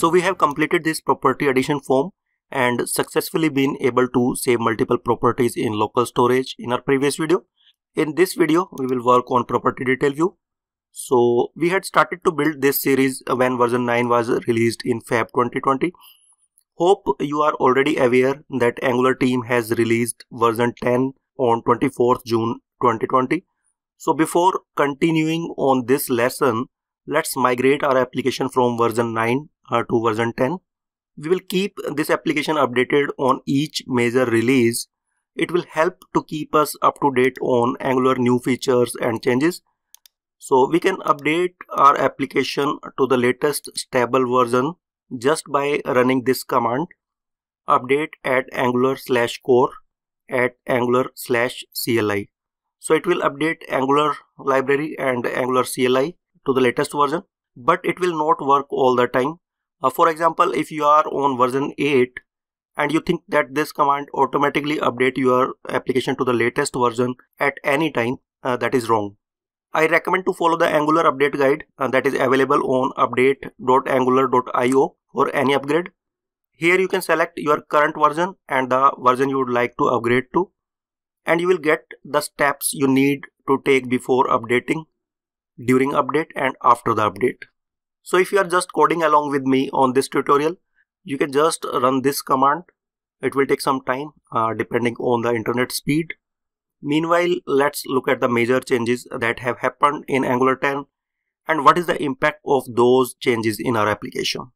So we have completed this property addition form and successfully been able to save multiple properties in local storage in our previous video. In this video, we will work on property detail view. So we had started to build this series when version 9 was released in Feb 2020. Hope you are already aware that Angular team has released version 10 on 24th June 2020. So before continuing on this lesson, let's migrate our application from version 9 r uh, version 10. We will keep this application updated on each major release. It will help to keep us up to date on Angular new features and changes. So we can update our application to the latest stable version just by running this command update at angular slash core at angular slash CLI. So it will update Angular library and Angular CLI to the latest version, but it will not work all the time. Uh, for example, if you are on version 8 and you think that this command automatically update your application to the latest version at any time, uh, that is wrong. I recommend to follow the Angular update guide uh, that is available on update.angular.io for any upgrade. Here you can select your current version and the version you would like to upgrade to and you will get the steps you need to take before updating, during update and after the update. So if you are just coding along with me on this tutorial, you can just run this command. It will take some time uh, depending on the internet speed. Meanwhile, let's look at the major changes that have happened in Angular 10 and what is the impact of those changes in our application.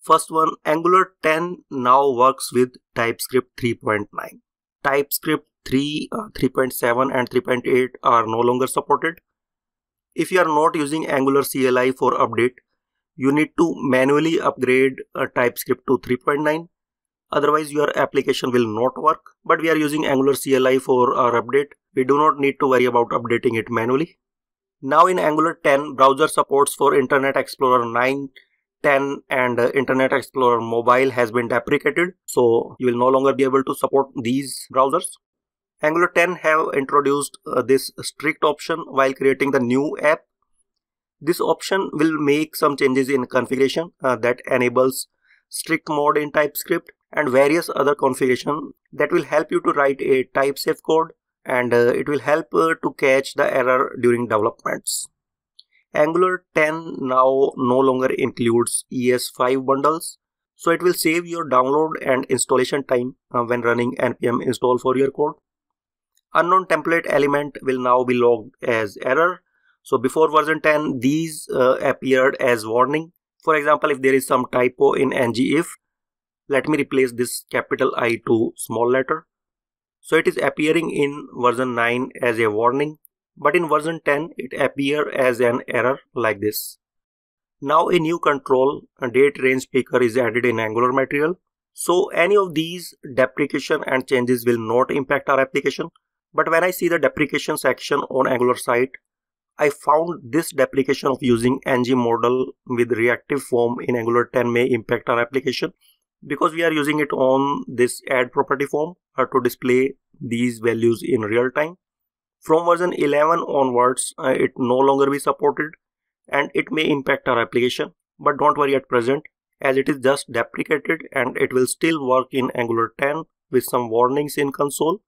First one, Angular 10 now works with TypeScript 3.9. TypeScript 3, uh, 3.7 and 3.8 are no longer supported. If you are not using Angular CLI for update, you need to manually upgrade a TypeScript to 3.9 otherwise your application will not work but we are using angular cli for our update we do not need to worry about updating it manually now in angular 10 browser supports for internet explorer 9 10 and uh, internet explorer mobile has been deprecated so you will no longer be able to support these browsers angular 10 have introduced uh, this strict option while creating the new app this option will make some changes in configuration uh, that enables strict mode in TypeScript and various other configuration that will help you to write a type safe code and uh, it will help uh, to catch the error during developments. Angular 10 now no longer includes ES5 bundles so it will save your download and installation time uh, when running npm install for your code. Unknown template element will now be logged as error so before version 10, these uh, appeared as warning. For example, if there is some typo in ngif, let me replace this capital I to small letter. So it is appearing in version 9 as a warning, but in version 10 it appear as an error like this. Now a new control date range picker is added in Angular material. So any of these deprecation and changes will not impact our application. But when I see the deprecation section on Angular site, I found this deprecation of using ng model with reactive form in Angular 10 may impact our application because we are using it on this add property form uh, to display these values in real time. From version 11 onwards, uh, it no longer be supported and it may impact our application. But don't worry at present as it is just deprecated and it will still work in Angular 10 with some warnings in console.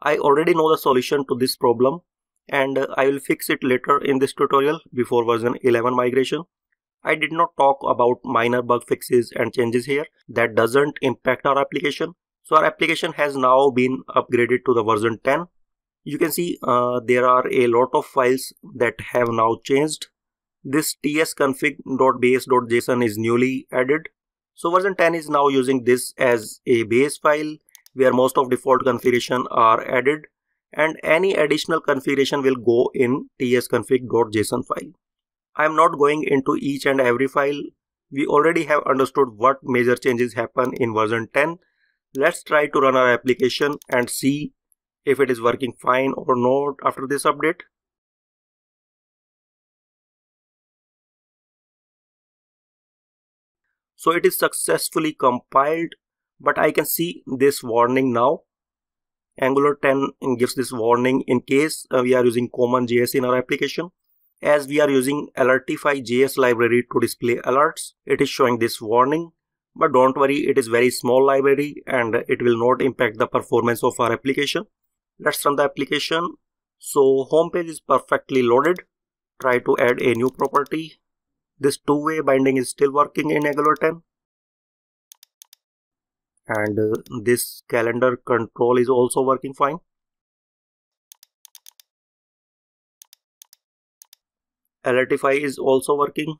I already know the solution to this problem and I will fix it later in this tutorial before version 11 migration. I did not talk about minor bug fixes and changes here that doesn't impact our application. So our application has now been upgraded to the version 10. You can see uh, there are a lot of files that have now changed. This tsconfig.base.json is newly added. So version 10 is now using this as a base file where most of default configuration are added and any additional configuration will go in tsconfig.json file. I am not going into each and every file. We already have understood what major changes happen in version 10. Let's try to run our application and see if it is working fine or not after this update. So it is successfully compiled, but I can see this warning now Angular 10 gives this warning in case uh, we are using common JS in our application. As we are using alertify JS library to display alerts, it is showing this warning. But don't worry, it is very small library and it will not impact the performance of our application. Let's run the application. So home page is perfectly loaded. Try to add a new property. This two-way binding is still working in Angular 10 and uh, this calendar control is also working fine alertify is also working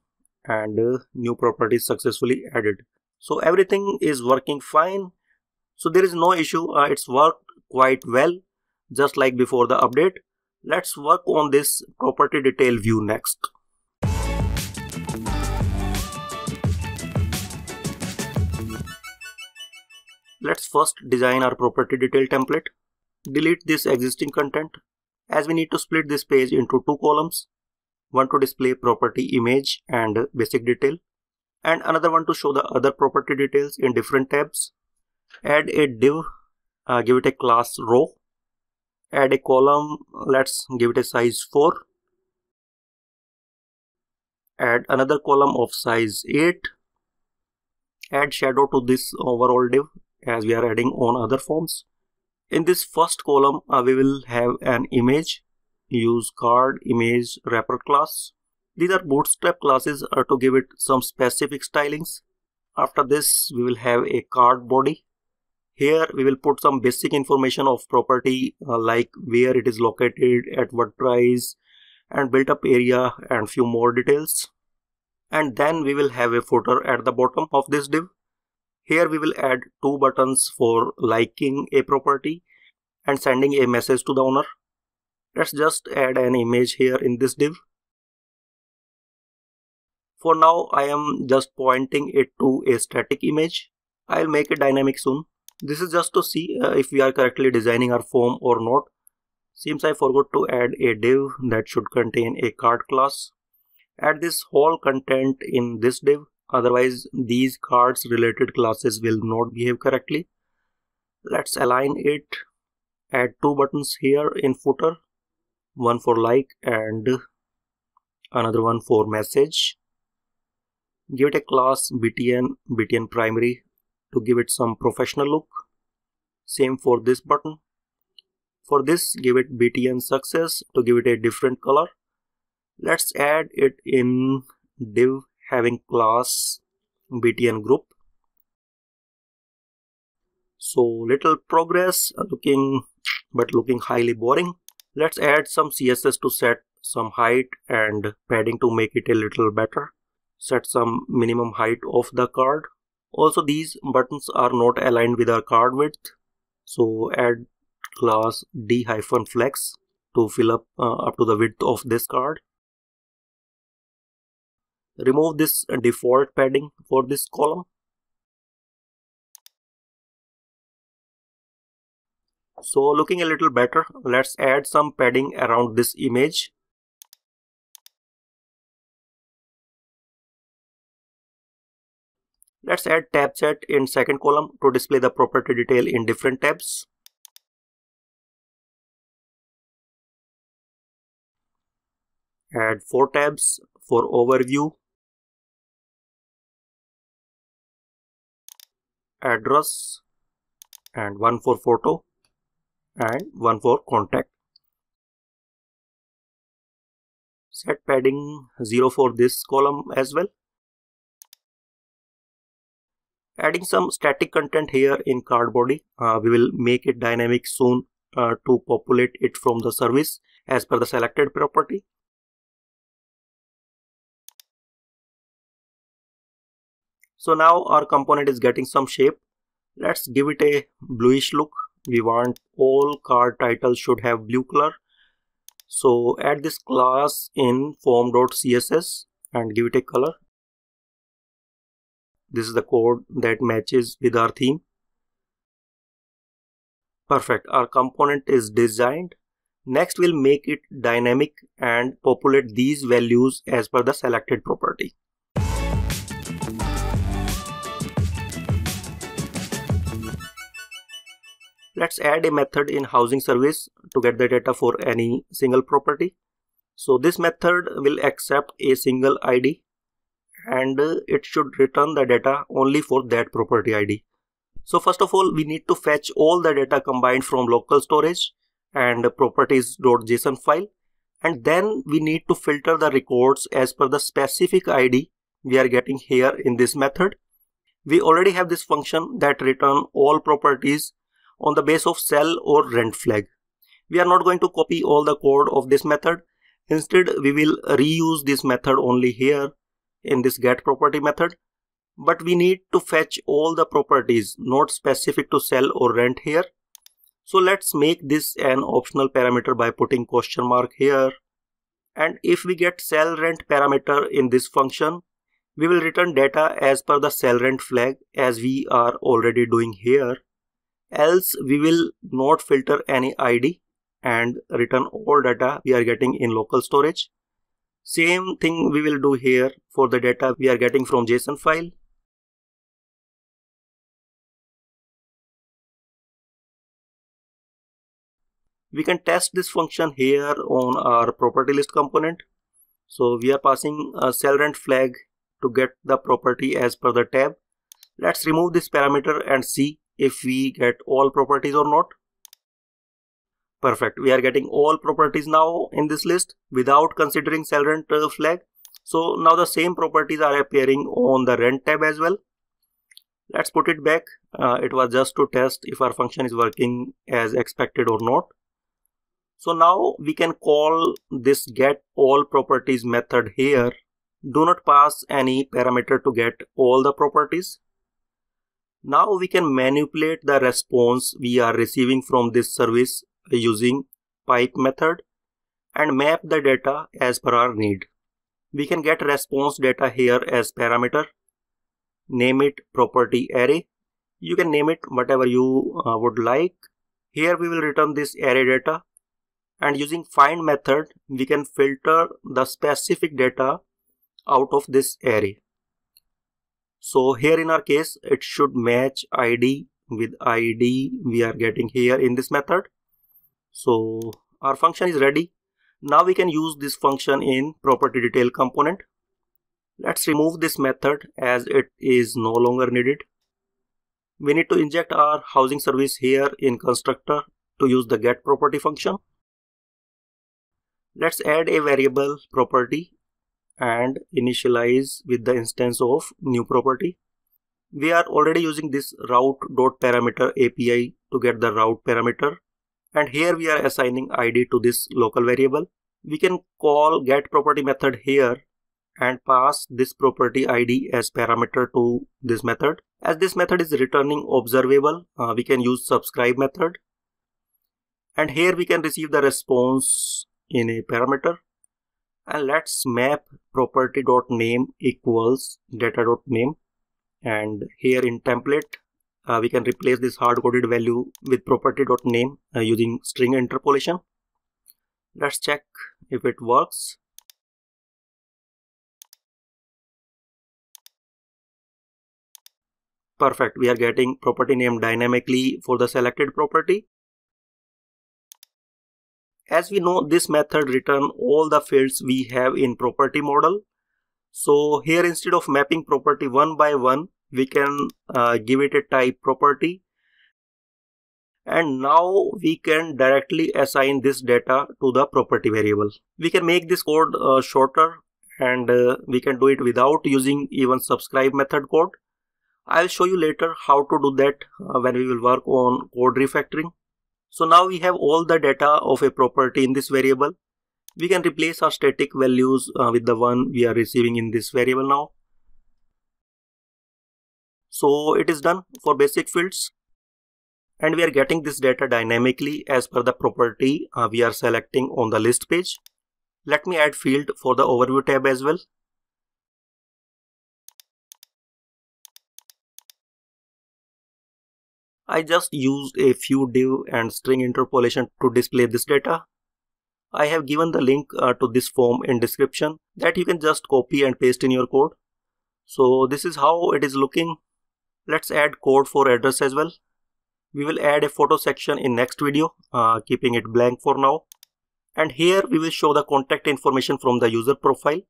and uh, new properties successfully added so everything is working fine so there is no issue uh, it's worked quite well just like before the update let's work on this property detail view next Let's first design our property detail template. Delete this existing content as we need to split this page into two columns. One to display property image and basic detail and another one to show the other property details in different tabs. Add a div, uh, give it a class row. Add a column, let's give it a size 4. Add another column of size 8 add shadow to this overall div as we are adding on other forms. In this first column, uh, we will have an image, use card, image, wrapper class. These are bootstrap classes uh, to give it some specific stylings. After this, we will have a card body. Here, we will put some basic information of property uh, like where it is located, at what price, and built up area and few more details. And then we will have a footer at the bottom of this div. Here we will add two buttons for liking a property and sending a message to the owner. Let's just add an image here in this div. For now, I am just pointing it to a static image. I'll make it dynamic soon. This is just to see uh, if we are correctly designing our form or not. Seems I forgot to add a div that should contain a card class. Add this whole content in this div Otherwise, these cards related classes will not behave correctly. Let's align it. Add two buttons here in footer. One for like and another one for message. Give it a class btn, btn primary to give it some professional look. Same for this button. For this, give it btn success to give it a different color. Let's add it in div having class btn group so little progress uh, looking but looking highly boring let's add some css to set some height and padding to make it a little better set some minimum height of the card also these buttons are not aligned with our card width so add class d hyphen flex to fill up uh, up to the width of this card remove this default padding for this column. So looking a little better, let's add some padding around this image. Let's add tab set in second column to display the property detail in different tabs. Add four tabs for overview, address and one for photo and one for contact set padding 0 for this column as well adding some static content here in card body uh, we will make it dynamic soon uh, to populate it from the service as per the selected property So now our component is getting some shape. Let's give it a bluish look. We want all card titles should have blue color. So add this class in form.css and give it a color. This is the code that matches with our theme. Perfect, our component is designed. Next, we'll make it dynamic and populate these values as per the selected property. Let's add a method in housing service to get the data for any single property. So this method will accept a single ID and it should return the data only for that property ID. So first of all, we need to fetch all the data combined from local storage and properties.json file. And then we need to filter the records as per the specific ID we are getting here in this method. We already have this function that return all properties on the base of sell or rent flag. We are not going to copy all the code of this method. Instead, we will reuse this method only here in this get property method. But we need to fetch all the properties not specific to sell or rent here. So let's make this an optional parameter by putting question mark here. And if we get sell rent parameter in this function, we will return data as per the sell rent flag as we are already doing here else we will not filter any id and return all data we are getting in local storage same thing we will do here for the data we are getting from json file we can test this function here on our property list component so we are passing a cell rent flag to get the property as per the tab let's remove this parameter and see if we get all properties or not. Perfect. We are getting all properties now in this list without considering sell rent uh, flag. So now the same properties are appearing on the rent tab as well. Let's put it back. Uh, it was just to test if our function is working as expected or not. So now we can call this get all properties method here. Do not pass any parameter to get all the properties. Now we can manipulate the response we are receiving from this service using pipe method and map the data as per our need. We can get response data here as parameter, name it property array. You can name it whatever you uh, would like. Here we will return this array data and using find method we can filter the specific data out of this array so here in our case it should match id with id we are getting here in this method so our function is ready now we can use this function in property detail component let's remove this method as it is no longer needed we need to inject our housing service here in constructor to use the get property function let's add a variable property and initialize with the instance of new property. We are already using this route.parameter API to get the route parameter. And here we are assigning ID to this local variable. We can call get property method here and pass this property ID as parameter to this method. As this method is returning observable, uh, we can use subscribe method. And here we can receive the response in a parameter and let's map property dot name equals data dot name. and here in template uh, we can replace this hard-coded value with property dot uh, using string interpolation let's check if it works perfect we are getting property name dynamically for the selected property as we know, this method return all the fields we have in property model. So here instead of mapping property one by one, we can uh, give it a type property. And now we can directly assign this data to the property variable. We can make this code uh, shorter and uh, we can do it without using even subscribe method code. I'll show you later how to do that uh, when we will work on code refactoring. So now we have all the data of a property in this variable. We can replace our static values uh, with the one we are receiving in this variable now. So it is done for basic fields. And we are getting this data dynamically as per the property uh, we are selecting on the list page. Let me add field for the overview tab as well. I just used a few div and string interpolation to display this data. I have given the link uh, to this form in description that you can just copy and paste in your code. So this is how it is looking. Let's add code for address as well. We will add a photo section in next video, uh, keeping it blank for now. And here we will show the contact information from the user profile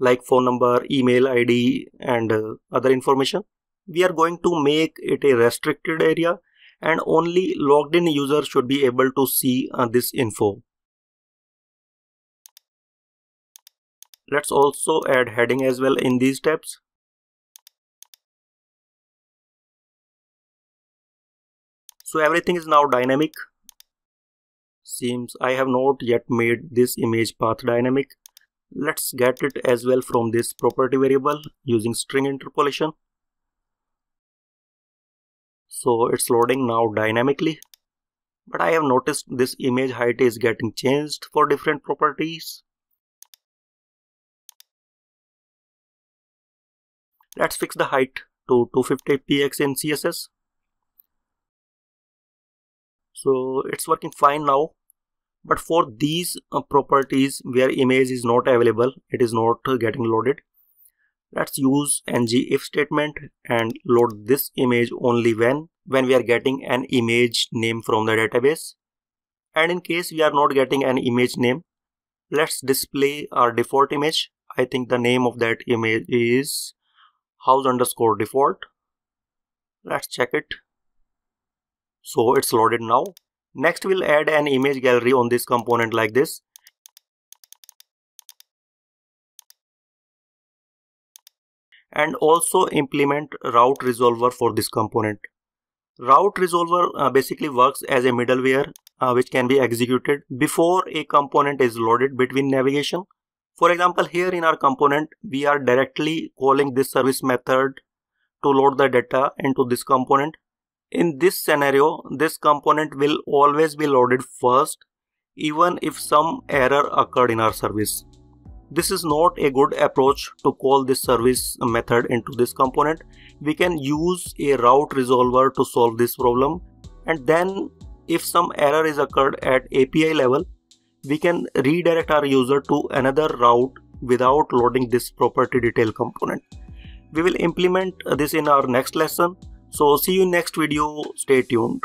like phone number, email ID and uh, other information we are going to make it a restricted area and only logged in users should be able to see uh, this info. Let's also add heading as well in these tabs. So everything is now dynamic. Seems I have not yet made this image path dynamic. Let's get it as well from this property variable using string interpolation so it's loading now dynamically but I have noticed this image height is getting changed for different properties. Let's fix the height to 250px in CSS. So it's working fine now. But for these uh, properties where image is not available, it is not uh, getting loaded. Let's use ng if statement and load this image only when when we are getting an image name from the database. And in case we are not getting an image name, let's display our default image. I think the name of that image is house underscore default. Let's check it. So it's loaded now. Next we'll add an image gallery on this component like this. And also implement route resolver for this component. Route resolver uh, basically works as a middleware uh, which can be executed before a component is loaded between navigation. For example, here in our component, we are directly calling this service method to load the data into this component. In this scenario, this component will always be loaded first even if some error occurred in our service. This is not a good approach to call this service method into this component. We can use a route resolver to solve this problem. And then if some error is occurred at API level, we can redirect our user to another route without loading this property detail component. We will implement this in our next lesson. So see you next video. Stay tuned.